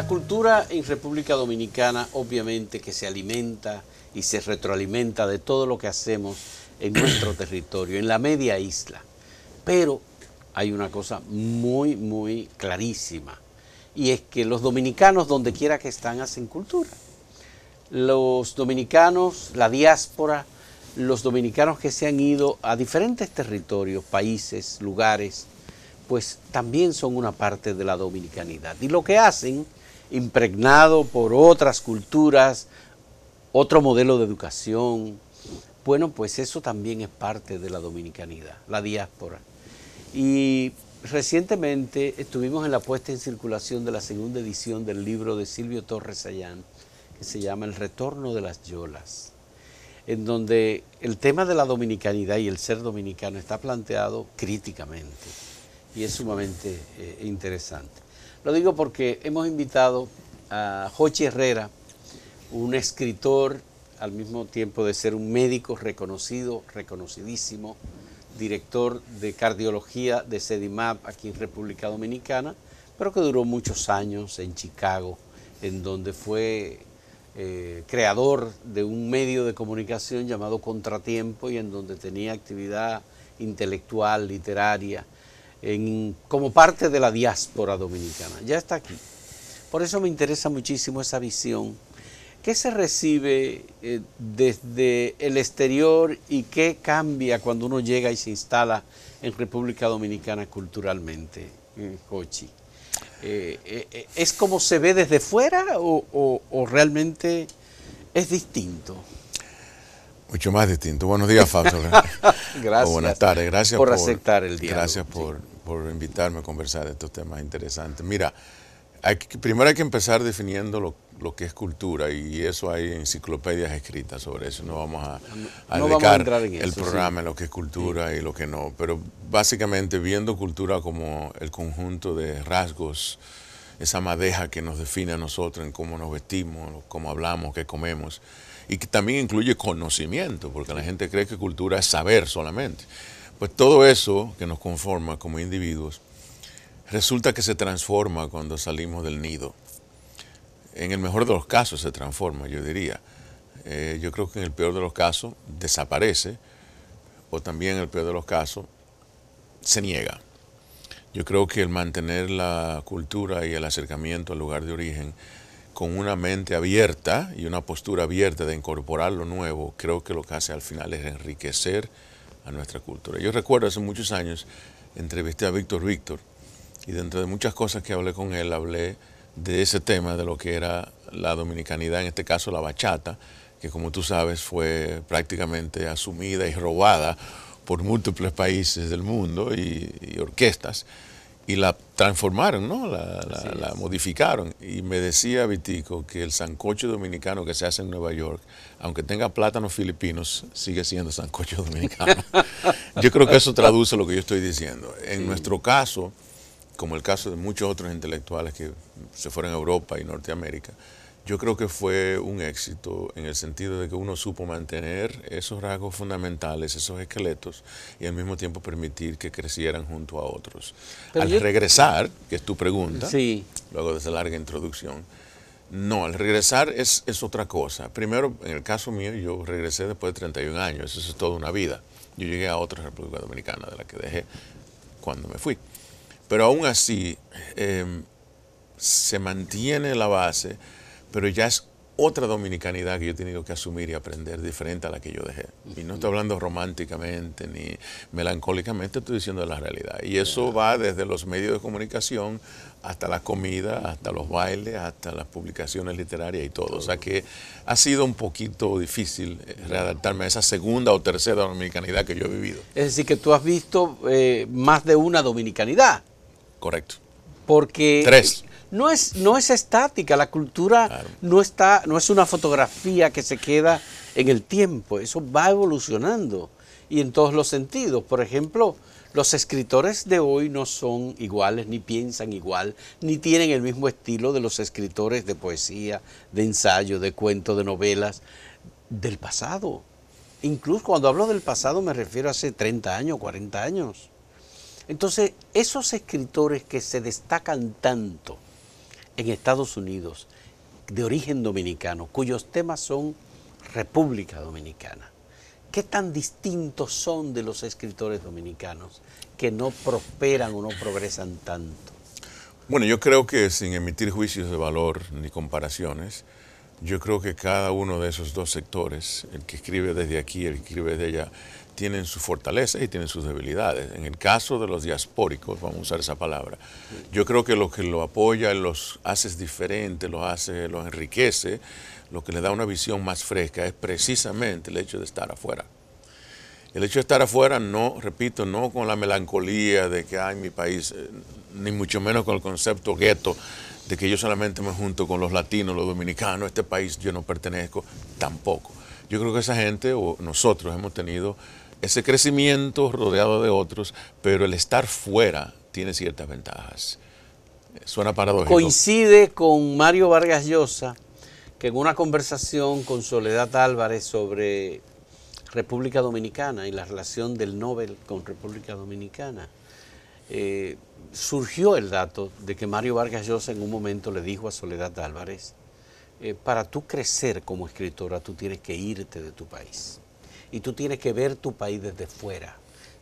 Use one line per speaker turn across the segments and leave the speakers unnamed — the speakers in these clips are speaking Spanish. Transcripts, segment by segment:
La cultura en República Dominicana obviamente que se alimenta y se retroalimenta de todo lo que hacemos en nuestro territorio, en la media isla. Pero hay una cosa muy, muy clarísima y es que los dominicanos donde quiera que están hacen cultura. Los dominicanos, la diáspora, los dominicanos que se han ido a diferentes territorios, países, lugares, pues también son una parte de la dominicanidad. Y lo que hacen impregnado por otras culturas, otro modelo de educación. Bueno, pues eso también es parte de la dominicanidad, la diáspora. Y recientemente estuvimos en la puesta en circulación de la segunda edición del libro de Silvio Torres Ayán, que se llama El retorno de las yolas, en donde el tema de la dominicanidad y el ser dominicano está planteado críticamente y es sumamente eh, interesante. Lo digo porque hemos invitado a Jochi Herrera, un escritor al mismo tiempo de ser un médico reconocido, reconocidísimo, director de cardiología de CEDIMAP aquí en República Dominicana, pero que duró muchos años en Chicago, en donde fue eh, creador de un medio de comunicación llamado Contratiempo y en donde tenía actividad intelectual, literaria, como parte de la diáspora dominicana. Ya está aquí. Por eso me interesa muchísimo esa visión. ¿Qué se recibe eh, desde el exterior y qué cambia cuando uno llega y se instala en República Dominicana culturalmente, Cochi, eh, eh, ¿Es como se ve desde fuera o, realmente es distinto?
Mucho más distinto. Buenos días, Fabio. Gracias. buenas tardes. Gracias por, aceptar el día. Gracias por por invitarme a conversar de estos temas interesantes. Mira, hay primero hay que empezar definiendo lo, lo, que es cultura y eso hay enciclopedias escritas sobre eso. No vamos a, a no dedicar vamos a en eso, el programa en lo que es cultura y lo que no. Pero básicamente viendo cultura como el conjunto de rasgos, esa madeja que nos define a nosotros en cómo nos vestimos, cómo hablamos, qué comemos y que también incluye conocimiento, porque la gente cree que cultura es saber solamente. Pues todo eso que nos conforma como individuos resulta que se transforma cuando salimos del nido. En el mejor de los casos se transforma, yo diría. Eh, yo creo que en el peor de los casos desaparece o también en el peor de los casos se niega. Yo creo que el mantener la cultura y el acercamiento al lugar de origen con una mente abierta y una postura abierta de incorporar lo nuevo, creo que lo que hace al final es enriquecer a nuestra cultura. Yo recuerdo hace muchos años entrevisté a Víctor Víctor y dentro de muchas cosas que hablé con él hablé de ese tema, de lo que era la dominicanidad, en este caso la bachata, que como tú sabes fue prácticamente asumida y robada por múltiples países del mundo y, y orquestas y la transformaron, ¿no? La, modificaron. Y me decía Vitico que el sancocho dominicano que se hace en Nueva York, aunque tenga plátanos filipinos, sigue siendo sancocho dominicano. yo creo que eso traduce lo que yo estoy diciendo. En nuestro caso, como el caso de muchos otros intelectuales que se fueron a Europa y Norteamérica, yo creo que fue un éxito en el sentido de que uno supo mantener esos rasgos fundamentales, esos esqueletos, y al mismo tiempo permitir que crecieran junto a otros. al regresar, que es tu pregunta, sí. luego de esa larga introducción, no, al regresar es, otra cosa. Primero, en el caso mío, yo regresé después de 31 años, eso es toda una vida. Yo llegué a otra República Dominicana de la que dejé cuando me fui. Pero aún así, em, se mantiene la base pero ya es otra dominicanidad que yo he tenido que asumir y aprender diferente a la que yo dejé. Y no estoy hablando románticamente ni melancólicamente, estoy diciendo la realidad. Y eso va desde los medios de comunicación hasta la comida, hasta los bailes, hasta las publicaciones literarias y todo. O sea que ha sido un poquito difícil eh, readaptarme a esa segunda o tercera dominicanidad que yo he vivido.
Es decir, que tú has visto eh, más de una dominicanidad. Correcto. Porque... Tres no es, no es estática, la cultura no, está, no es una fotografía que se queda en el tiempo, eso va evolucionando y en todos los sentidos. Por ejemplo, los escritores de hoy no son iguales, ni piensan igual, ni tienen el mismo estilo de los escritores de poesía, de ensayo, de cuento, de novelas del pasado. Incluso cuando hablo del pasado me refiero a hace 30 años, 40 años. Entonces, esos escritores que se destacan tanto, en Estados Unidos de origen dominicano, cuyos temas son República Dominicana. ¿Qué tan distintos son de los escritores dominicanos que no prosperan o no progresan tanto?
Bueno, yo creo que sin emitir juicios de valor ni comparaciones, yo creo que cada uno de esos dos sectores, el que escribe desde aquí, el que escribe desde allá, tienen sus fortalezas y tienen sus debilidades. En el caso de los diaspóricos, vamos a usar esa palabra, yo creo que lo que lo apoya los hace diferente, los hace, los enriquece, lo que le da una visión más fresca es precisamente el hecho de estar afuera. El hecho de estar afuera, no, repito, no con la melancolía de que hay mi país, eh, ni mucho menos con el concepto gueto de que yo solamente me junto con los latinos, los dominicanos, este país yo no pertenezco, tampoco. Yo creo que esa gente o nosotros hemos tenido ese crecimiento rodeado de otros, pero el estar fuera tiene ciertas ventajas. Suena paradójico.
Coincide con Mario Vargas Llosa, que en una conversación con Soledad Álvarez sobre República Dominicana y la relación del Nobel con República Dominicana, eh, surgió el dato de que Mario Vargas Llosa en un momento le dijo a Soledad Álvarez, eh, para tú crecer como escritora tú tienes que irte de tu país y tú tienes que ver tu país desde fuera,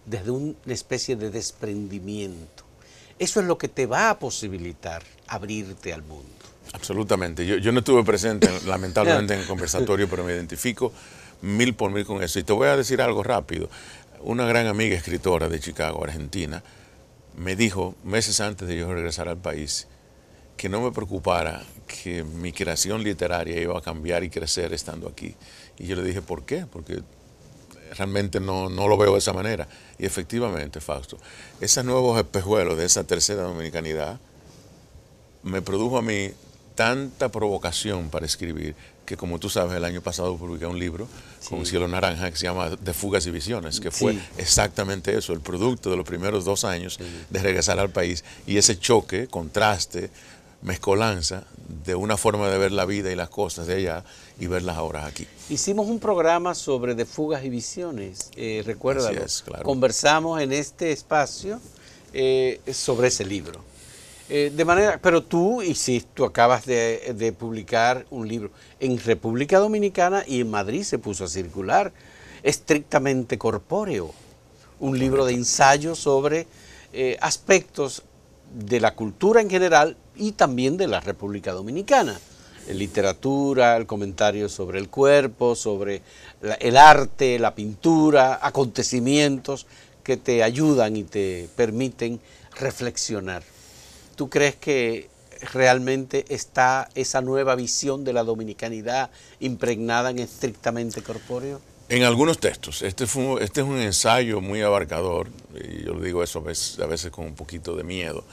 desde una especie de desprendimiento. Eso es lo que te va a posibilitar abrirte al mundo.
Absolutamente. Yo, yo no estuve presente, lamentablemente, en el conversatorio, pero me identifico mil por mil con eso. Y te voy a decir algo rápido. Una gran amiga escritora de Chicago, Argentina, me dijo meses antes de yo regresar al país que no me preocupara que mi creación literaria iba a cambiar y crecer estando aquí. Y yo le dije, ¿por qué? Porque realmente no, lo veo de esa manera. Y efectivamente, Fausto, esos nuevos espejuelos de esa tercera dominicanidad me produjo a mí tanta provocación para escribir que como tú sabes, el año pasado publiqué un libro con Cielo Naranja que se llama De Fugas y Visiones, que fue exactamente eso, el producto de los primeros dos años de regresar al país y ese choque, contraste, mezcolanza de una forma de ver la vida y las cosas de allá y verlas ahora aquí.
Hicimos un programa sobre De Fugas y Visiones, eh, recuérdalo. Conversamos en este espacio eh, sobre ese libro. Eh, de manera, pero tú hiciste, tú acabas de, publicar un libro en República Dominicana y en Madrid se puso a circular, estrictamente corpóreo, un libro de ensayo sobre eh, aspectos de la cultura en general y también de la República Dominicana. Literatura, el comentario sobre el cuerpo, sobre el arte, la pintura, acontecimientos que te ayudan y te permiten reflexionar. ¿Tú crees que realmente está esa nueva visión de la dominicanidad impregnada en estrictamente corpóreo?
En algunos textos. Este, este es un ensayo muy abarcador, y yo digo eso a veces, a veces con un poquito de miedo,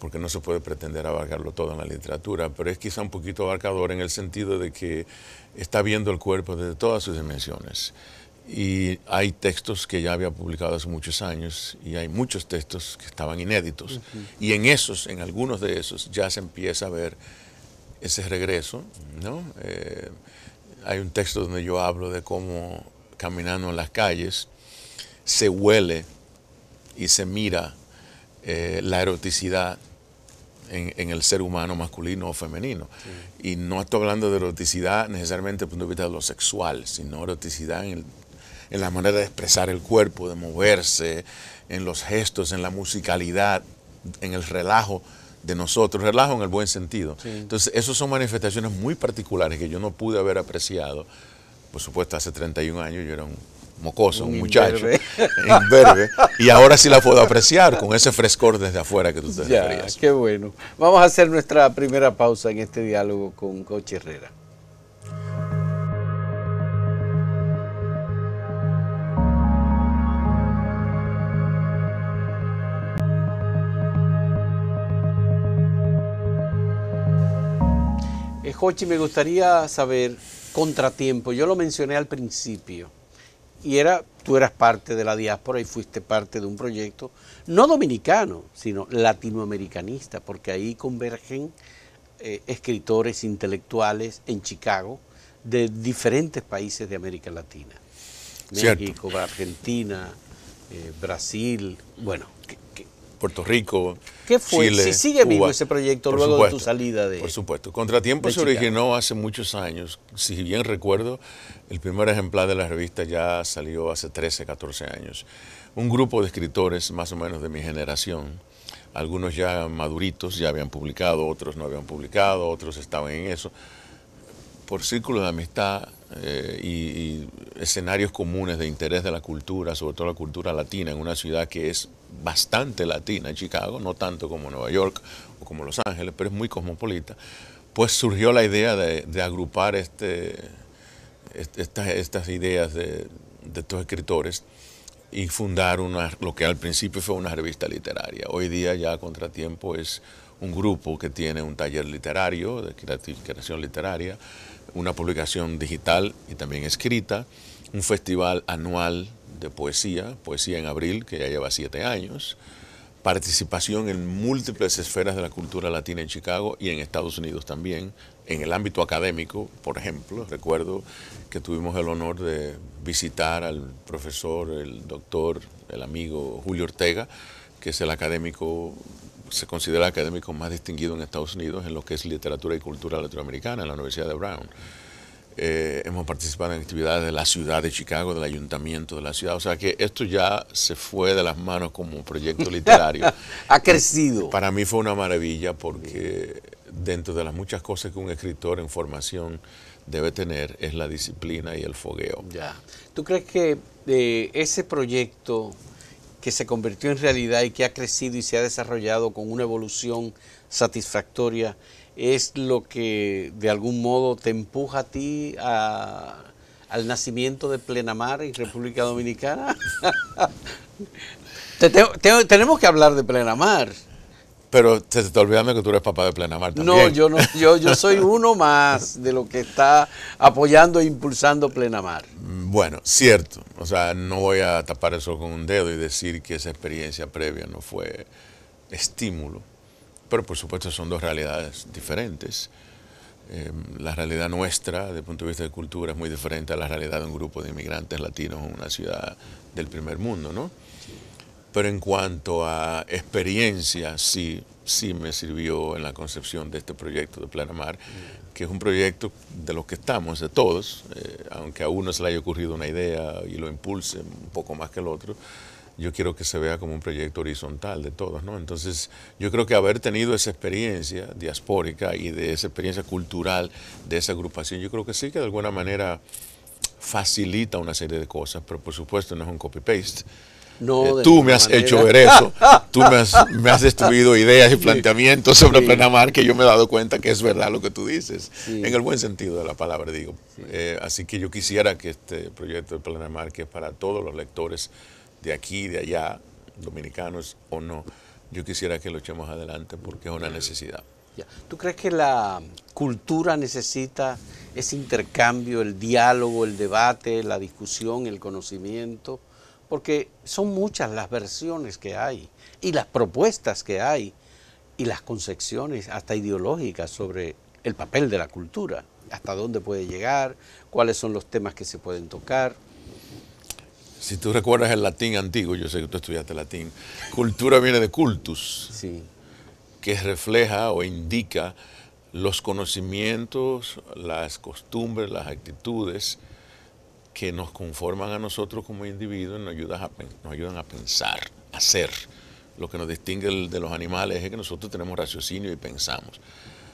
porque no se puede pretender abarcarlo todo en la literatura, pero es quizá un poquito abarcador en el sentido de que está viendo el cuerpo desde todas sus dimensiones. Y hay textos que ya había publicado hace muchos años y hay muchos textos que estaban inéditos. Y en esos, en algunos de esos, ya se empieza a ver ese regreso. ¿no? Eh, hay un texto donde yo hablo de cómo caminando en las calles se huele y se mira eh, la eroticidad en, el ser humano masculino o femenino. Y no estoy hablando de eroticidad necesariamente desde el punto de vista de lo sexual, sino eroticidad en el en la manera de expresar el cuerpo, de moverse, en los gestos, en la musicalidad, en el relajo de nosotros, relajo en el buen sentido. Entonces, esas son manifestaciones muy particulares que yo no pude haber apreciado. Por supuesto, hace 31 años yo era un mocoso, un, un muchacho, verde y ahora sí la puedo apreciar con ese frescor desde afuera que tú te Qué bueno.
Vamos a hacer nuestra primera pausa en este diálogo con Coche Herrera. Cochi, me gustaría saber contratiempo. Yo lo mencioné al principio y era tú eras parte de la diáspora y fuiste parte de un proyecto no dominicano, sino latinoamericanista, porque ahí convergen eh, escritores intelectuales en Chicago de diferentes países de América Latina. México, Argentina, eh, Brasil, bueno,
Puerto Rico. ¿Qué fue? sigue vivo ese proyecto luego de tu salida de. Por supuesto. Contratiempo se originó hace muchos años. Si bien recuerdo, el primer ejemplar de la revista ya salió hace 13, 14 años. Un grupo de escritores más o menos de mi generación algunos ya maduritos ya habían publicado, otros no habían publicado, otros estaban en eso por círculos de amistad eh, y, escenarios comunes de interés de la cultura, sobre todo la cultura latina, en una ciudad que es bastante latina, en Chicago, no tanto como Nueva York o como Los Ángeles, pero es muy cosmopolita, pues surgió la idea de, agrupar este, estas, ideas de, de estos escritores y fundar una, lo que al principio fue una revista literaria. Hoy día ya Contratiempo es un grupo que tiene un taller literario, de creación literaria, una publicación digital y también escrita, un festival anual de poesía, poesía en abril, que ya lleva siete años, participación en múltiples esferas de la cultura latina en Chicago y en Estados Unidos también, en el ámbito académico, por ejemplo. Recuerdo que tuvimos el honor de visitar al profesor, el doctor, el amigo Julio Ortega, que es el académico se considera académico más distinguido en Estados Unidos en lo que es literatura y cultura latinoamericana en la Universidad de Brown. Eh, hemos participado en actividades de la ciudad de Chicago, del ayuntamiento de la ciudad. O sea que esto ya se fue de las manos como un proyecto literario. ha crecido. para mí fue una maravilla porque dentro de las muchas cosas que un escritor en formación debe tener es la disciplina y el fogueo. Ya.
¿Tú crees que eh, ese proyecto que se convirtió en realidad y que ha crecido y se ha desarrollado con una evolución satisfactoria, es lo que de algún modo te empuja a ti al nacimiento de Plenamar en República Dominicana? tenemos que hablar
de Plenamar. Pero te, te olvidando que tú eres papá de Plena Mar también. No, yo
no, yo, soy uno más de lo que está apoyando e impulsando
Plena Mar. Mm, bueno, cierto. O sea, no voy a tapar eso con un dedo y decir que esa experiencia previa no fue estímulo. Pero por supuesto son dos realidades diferentes. Em, la realidad nuestra, desde el punto de vista de cultura, es muy diferente a la realidad de un grupo de inmigrantes latinos en una ciudad del primer mundo, ¿no? Pero en cuanto a experiencia, sí, sí me sirvió en la concepción de este proyecto de Planamar, mm. que es un proyecto de los que estamos, de todos, eh, aunque a uno se le haya ocurrido una idea y lo impulse un poco más que el otro, yo quiero que se vea como un proyecto horizontal de todos, Entonces, yo creo que haber tenido esa experiencia diaspórica y de esa experiencia cultural de esa agrupación, yo creo que sí que de alguna manera facilita una serie de cosas, pero por supuesto no es un copy-paste eh, tú me has hecho ver eso, tú me has, destruido ideas y planteamientos sobre Plenamar que yo me he dado cuenta que es verdad lo que tú dices, en el buen sentido de la palabra, digo. Eh, así que yo quisiera que este proyecto de Plenamar, que es para todos los lectores de aquí, de allá, dominicanos o no, yo quisiera que lo echemos adelante porque es una necesidad.
¿Tú crees que la cultura necesita ese intercambio, el diálogo, el debate, la discusión, el conocimiento? porque son muchas las versiones que hay y las propuestas que hay y las concepciones hasta ideológicas sobre el papel de la cultura, hasta dónde puede llegar, cuáles son los temas que se pueden tocar.
Si tú recuerdas el latín antiguo, yo sé que tú estudiaste latín, cultura viene de cultus, que refleja o indica los conocimientos, las costumbres, las actitudes que nos conforman a nosotros como individuos nos ayudan a, nos ayudan a pensar, a ser. Lo que nos distingue de los animales es que nosotros tenemos raciocinio y pensamos.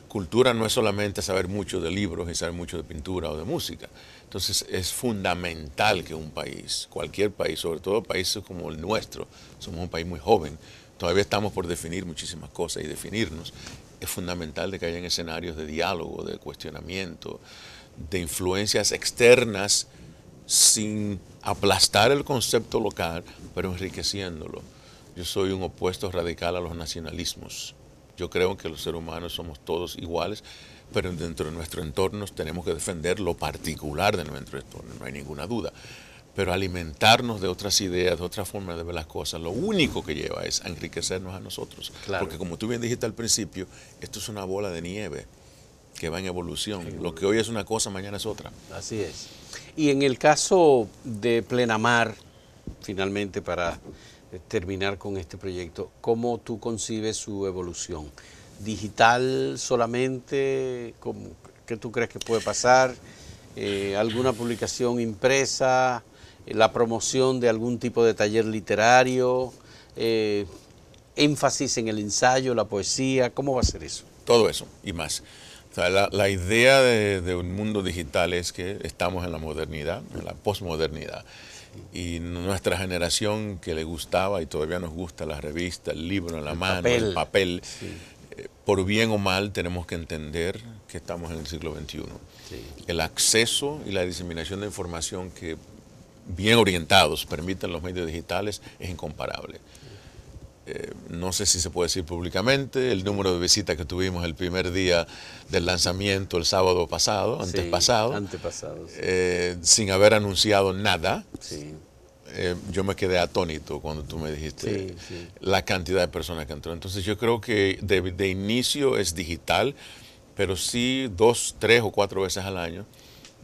Cultura no es solamente saber mucho de libros y saber mucho de pintura o de música. Entonces es fundamental que un país, cualquier país, sobre todo países como el nuestro, somos un país muy joven, todavía estamos por definir muchísimas cosas y definirnos, es fundamental de que haya escenarios de diálogo, de cuestionamiento, de influencias externas sin aplastar el concepto local, pero enriqueciéndolo. Yo soy un opuesto radical a los nacionalismos. Yo creo que los seres humanos somos todos iguales, pero dentro de nuestro entorno tenemos que defender lo particular de nuestro entorno, no hay ninguna duda. Pero alimentarnos de otras ideas, de otras formas de ver las cosas, lo único que lleva es enriquecernos a nosotros. Porque como tú bien dijiste al principio, esto es una bola de nieve que va en evolución. Lo que hoy es una cosa, mañana es otra. Así es. Y en el caso
de Plenamar, finalmente para eh, terminar con este proyecto, ¿cómo tú concibes su evolución? ¿Digital solamente? ¿Qué tú crees que puede pasar? Eh, ¿Alguna publicación impresa? Eh, ¿La promoción de algún tipo de taller literario? ¿Énfasis en el ensayo, la poesía? ¿Cómo va a ser eso?
Todo eso y más la, idea de, un mundo digital es que estamos en la modernidad, en la posmodernidad. Y nuestra generación que le gustaba y todavía nos gusta la revista, el libro en la mano, el papel, eh, por bien o mal tenemos que entender que estamos en el siglo XXI. El acceso y la diseminación de información que bien orientados permiten los medios digitales es incomparable. Eh, no sé si se puede decir públicamente, el número de visitas que tuvimos el primer día del lanzamiento, el sábado pasado, antes pasado, eh, sin haber anunciado nada. Eh, yo me quedé atónito cuando tú me dijiste la cantidad de personas que entró. Entonces yo creo que de, de, inicio es digital, pero sí dos, tres o cuatro veces al año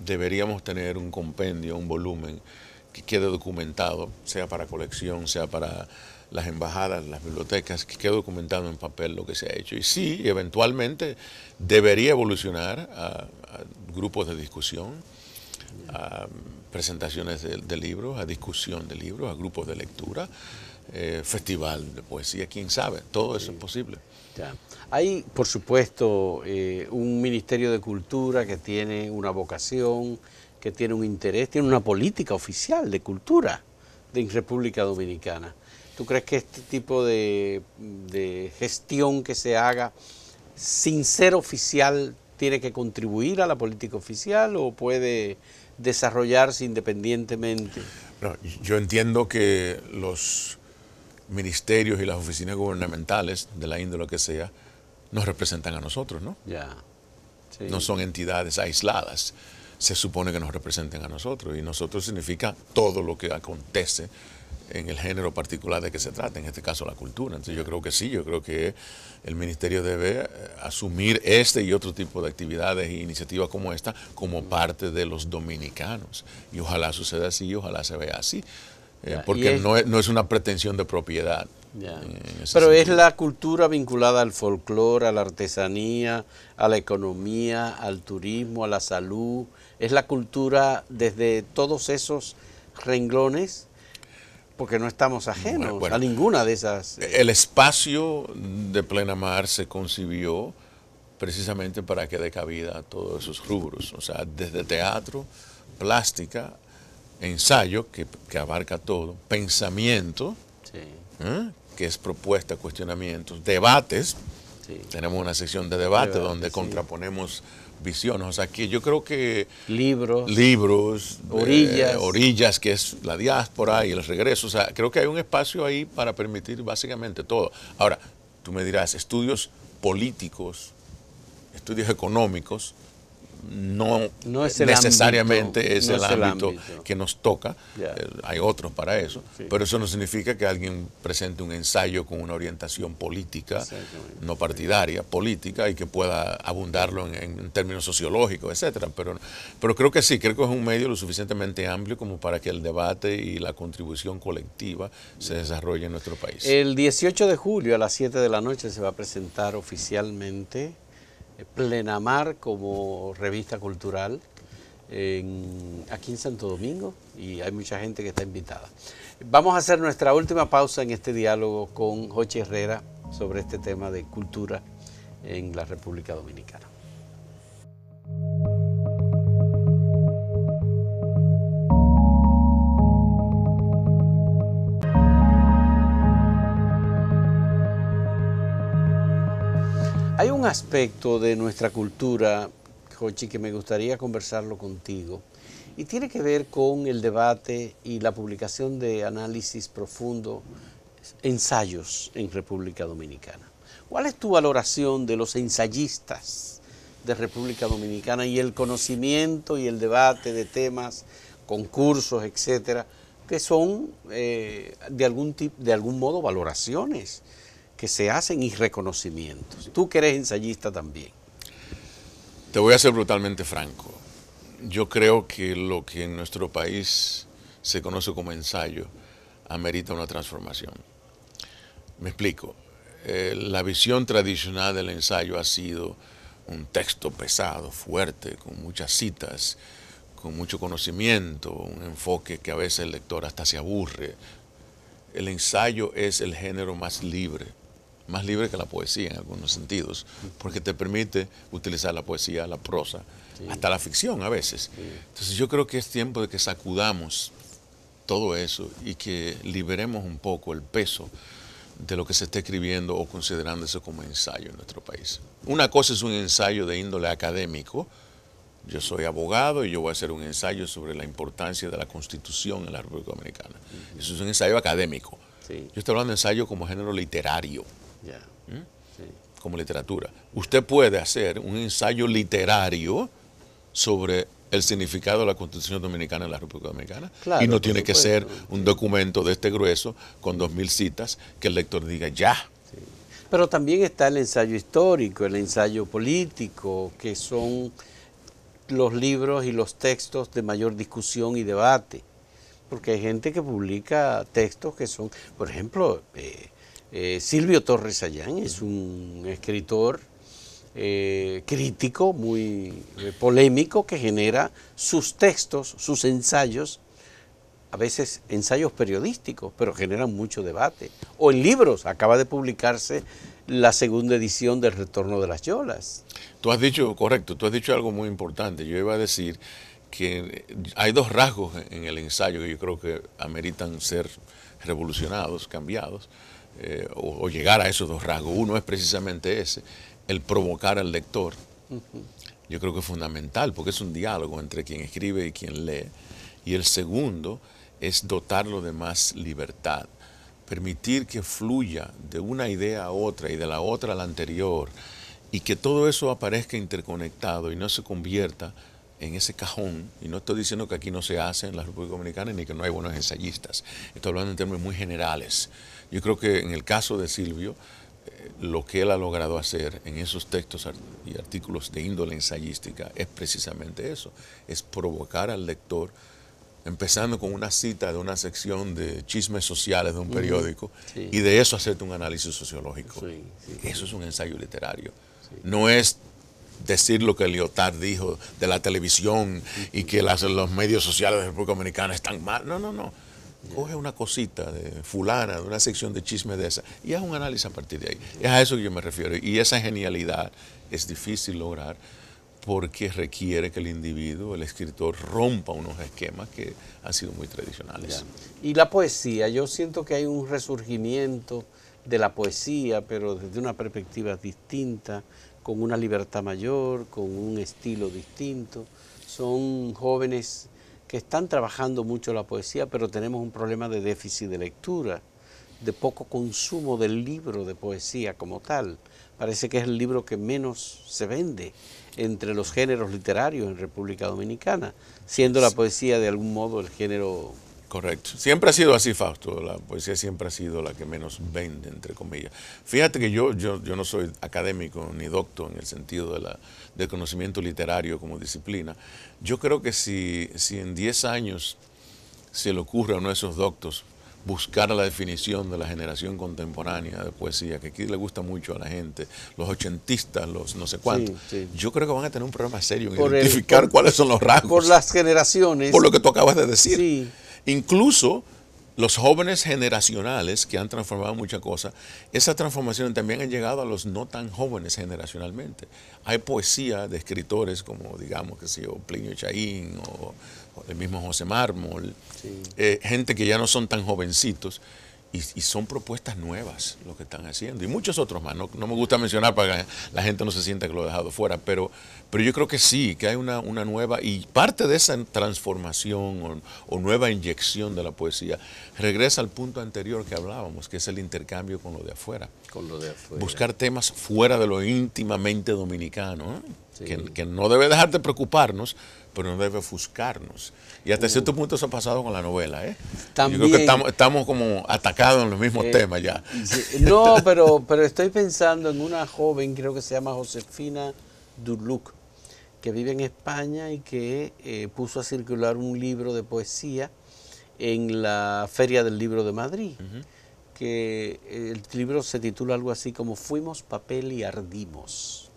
deberíamos tener un compendio, un volumen que quede documentado, sea para colección, sea para las embajadas, las bibliotecas, que quede documentado en papel lo que se ha hecho. Y sí, eventualmente debería evolucionar a, grupos de discusión, a presentaciones de, libros, a discusión de libros, a grupos de lectura, eh, festival de poesía, quién sabe, todo eso es posible. Hay, por
supuesto, eh, un Ministerio de Cultura que tiene una vocación, que tiene un interés, tiene una política oficial de cultura de República Dominicana. ¿Tú crees que este tipo de, gestión que se haga sin ser oficial tiene que contribuir a la política oficial o puede desarrollarse independientemente?
yo entiendo que los ministerios y las oficinas gubernamentales, de la índole que sea, nos representan a nosotros, ¿no? Ya. No son entidades aisladas. Se supone que nos representan a nosotros y nosotros significa todo lo que acontece en el género particular de que se trata, en este caso la cultura. Entonces yo creo que sí, yo creo que el ministerio debe eh, asumir este y otro tipo de actividades e iniciativas como esta como parte de los dominicanos. Y ojalá suceda así ojalá se vea así, eh, porque no, es, una pretensión de propiedad. Eh, Pero
es la cultura vinculada al folclore, a la artesanía, a la economía, al turismo, a la salud. Es la cultura desde todos esos renglones porque no estamos ajenos a ninguna de esas.
Eh, el espacio de plena mar se concibió precisamente para que dé cabida a todos esos rubros, o sea, desde teatro, plástica, ensayo, que, abarca todo, pensamiento, ¿eh? que es propuesta, cuestionamientos, debates, tenemos una sesión de debate donde contraponemos visiones. O sea, que yo creo que... Libros. Libros. Orillas. Eh, orillas, que es la diáspora y el regreso. O sea, creo que hay un espacio ahí para permitir básicamente todo. Ahora, tú me dirás, estudios políticos, estudios económicos, no, necesariamente es, el, ámbito que nos toca, eh, hay otros para eso, pero eso no significa que alguien presente un ensayo con una orientación política, no partidaria, política, y que pueda abundarlo en, términos sociológicos, etcétera. Pero, pero creo que sí, creo que es un medio lo suficientemente amplio como para que el debate y la contribución colectiva se desarrolle en nuestro país. El
18 de julio a las 7 de la noche se va a presentar oficialmente eh, Plenamar como revista cultural aquí en Santo Domingo y hay mucha gente que está invitada. Vamos a hacer nuestra última pausa en este diálogo con Joche Herrera sobre este tema de cultura en la República Dominicana. aspecto de nuestra cultura, Jochi, que me gustaría conversarlo contigo, y tiene que ver con el debate y la publicación de análisis profundo, ensayos en República Dominicana. ¿Cuál es tu valoración de los ensayistas de República Dominicana y el conocimiento y el debate de temas, concursos, etcétera, que son eh, de, algún tipo, de algún modo valoraciones
que se hacen y
reconocimientos. Tú que eres ensayista también.
Te voy a ser brutalmente franco. Yo creo que lo que en nuestro país se conoce como ensayo amerita una transformación. Me explico. Eh, la visión tradicional del ensayo ha sido un texto pesado, fuerte, con muchas citas, con mucho conocimiento, un enfoque que a veces el lector hasta se aburre. El ensayo es el género más libre más libre que la poesía en algunos sentidos, porque te permite utilizar la poesía, la prosa, hasta la ficción a veces. Entonces yo creo que es tiempo de que sacudamos todo eso y que liberemos un poco el peso de lo que se está escribiendo o eso como ensayo en nuestro país. Una cosa es un ensayo de índole académico, yo soy abogado y yo voy a hacer un ensayo sobre la importancia de la Constitución en la República Dominicana. Eso es un ensayo académico. Yo estoy hablando de ensayo como género literario. ¿Mm? Como literatura. Usted puede hacer un ensayo literario sobre el significado de la Constitución Dominicana en la República Dominicana. y no tiene que ser un documento de este grueso con dos mil citas que el lector diga ya.
Pero también está el ensayo histórico, el ensayo político, que son los libros y los textos de mayor discusión y debate. Porque hay gente que publica textos que son, por ejemplo, eh, eh, Silvio Torres Allán es un escritor eh, crítico, muy eh, polémico, que genera sus textos, sus ensayos, a veces ensayos periodísticos, pero generan mucho debate. O en libros, acaba de
publicarse la segunda edición del Retorno de las Yolas. Tú has dicho, correcto, tú has dicho algo muy importante. Yo iba a decir que hay dos rasgos en el ensayo que yo creo que ameritan ser revolucionados, cambiados. Eh, o, llegar a esos dos rasgos. Uno es precisamente ese, el provocar al lector. Yo creo que es fundamental porque es un diálogo entre quien escribe y quien lee. Y el segundo es dotarlo de más libertad, permitir que fluya de una idea a otra y de la otra a la anterior y que todo eso aparezca interconectado y no se convierta en ese cajón, y no estoy diciendo que aquí no se hace en la República Dominicana ni que no hay buenos ensayistas, estoy hablando en términos muy generales, yo creo que en el caso de Silvio, eh, lo que él ha logrado hacer en esos textos y artículos de índole ensayística es precisamente eso, es provocar al lector, empezando con una cita de una sección de chismes sociales de un periódico, y de eso hacerte un análisis sociológico. eso es un ensayo literario. No es decir lo que Lyotard dijo de la televisión y que las, los medios sociales de la República Dominicana están mal. No, no, no coge una cosita de fulana, de una sección de chisme de esa, y haz un análisis a partir de ahí. Es a eso que yo me refiero. Y esa genialidad es difícil lograr porque requiere que el individuo, el escritor, rompa unos esquemas que han sido muy tradicionales.
Y la poesía, yo siento que hay un resurgimiento de la poesía, pero desde una perspectiva distinta, con una libertad mayor, con un estilo distinto. Son jóvenes que están trabajando mucho la poesía, pero tenemos un problema de déficit de lectura, de poco consumo del libro de poesía como tal. Parece que es el libro que menos se vende entre los
géneros literarios en República Dominicana, siendo la poesía de algún modo el género Correcto. Siempre ha sido así, Fausto. La poesía siempre ha sido la que menos vende, entre comillas. Fíjate que yo, yo, no soy académico ni doctor en el sentido de la, del conocimiento literario como disciplina. Yo creo que si, si en 10 años se le ocurre a uno de esos doctos buscar la definición de la generación contemporánea de poesía, que aquí le gusta mucho a la gente, los ochentistas, los no sé cuántos, yo creo que van a tener un problema serio en identificar cuáles son los rasgos. Por
las generaciones. Por lo que tú acabas de decir.
Sí. Incluso los jóvenes generacionales que han transformado muchas cosas, esas transformaciones también han llegado a los no tan jóvenes generacionalmente. Hay poesía de escritores como, digamos, que sí, Plinio Chaín o, el mismo José Mármol, eh, gente que ya no son tan jovencitos, y, son propuestas nuevas lo que están haciendo. Y muchos otros más. No, me gusta mencionar para que la gente no se sienta que lo he dejado fuera. Pero, pero yo creo que sí, que hay una, nueva. Y parte de esa transformación o, nueva inyección de la poesía regresa al punto anterior que hablábamos, que es el intercambio con lo de afuera. Con lo de afuera. Buscar temas fuera de lo íntimamente dominicano, que, que no debe dejar de preocuparnos pero no debe ofuscarnos. Y hasta mm. cierto punto eso ha pasado con la novela. ¿eh? Yo creo que estamos, como atacados en los mismos eh, temas ya. No, pero,
pero estoy pensando en una joven, creo que se llama Josefina Durluc, que vive en España y que eh, puso a circular un libro de poesía en la Feria del Libro de Madrid. que el libro se titula algo así como Fuimos papel y ardimos.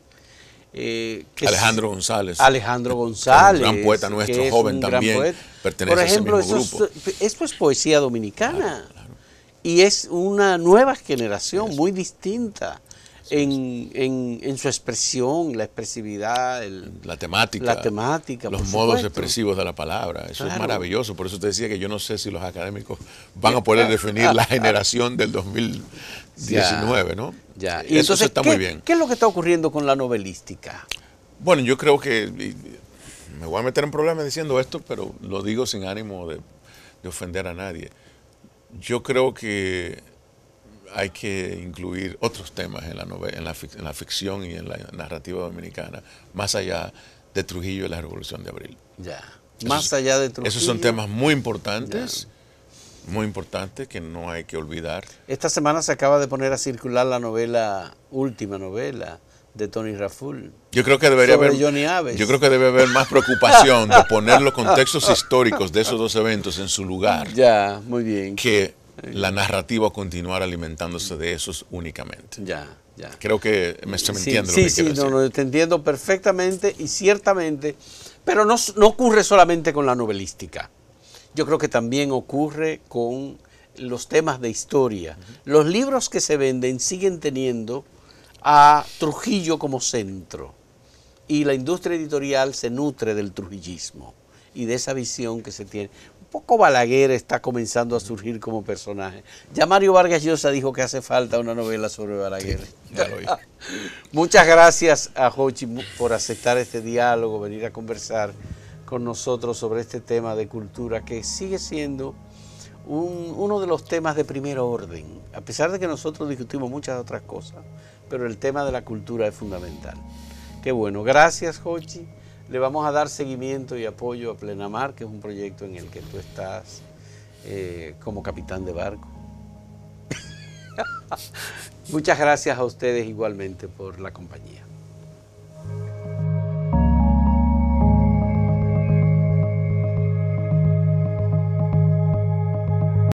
Eh, Alejandro González. Alejandro González. Un gran poeta nuestro, joven también. pertenece Por ejemplo, esto es poesía dominicana. Y es una nueva generación, muy distinta en, su expresión, la expresividad, el, la
temática, los modos expresivos de la palabra. Eso es maravilloso. Por eso te decía que yo no sé si los académicos van a poder definir la generación del 2019, ¿no? Ya. Y eso está muy bien. ¿Qué es lo que está ocurriendo con la novelística? Bueno, yo creo que me voy a meter en problemas diciendo esto, pero lo digo sin ánimo de, de ofender a nadie. Yo creo que hay que incluir otros temas en la, en, la, ficción y en la narrativa dominicana, más allá de Trujillo y la Revolución de Abril. Ya. más allá
de Trujillo. Esos son temas
muy importantes. muy importantes que no hay que olvidar. Esta semana se acaba de poner a circular la
novela, última novela de Tony Raful.
Yo creo que debería haber Johnny Yo creo que debe haber más preocupación de poner los contextos históricos de esos dos eventos en su lugar. Ya, muy bien. Que la narrativa continuar alimentándose de esos únicamente. Ya, ya. Creo que me estoy entendiendo. Sí, lo sí, sí
no, te entiendo perfectamente y ciertamente, pero no ocurre solamente con la novelística. Yo creo que también ocurre con los temas de historia. Los libros que se venden siguen teniendo a Trujillo como centro y la industria editorial se nutre del trujillismo y de esa visión que se tiene poco Balaguer está comenzando a surgir como personaje. Ya Mario Vargas Llosa dijo que hace falta una novela sobre Balaguer. Muchas gracias a Hochi por aceptar este diálogo, venir a conversar con nosotros sobre este tema de cultura que sigue siendo uno de los temas de primer orden, a pesar de que nosotros discutimos muchas otras cosas, pero el tema de la cultura es fundamental. Qué bueno, gracias Hochi. Le vamos a dar seguimiento y apoyo a Plenamar, que es un proyecto en el que tú estás eh, como capitán de barco. Muchas gracias a ustedes igualmente por la compañía.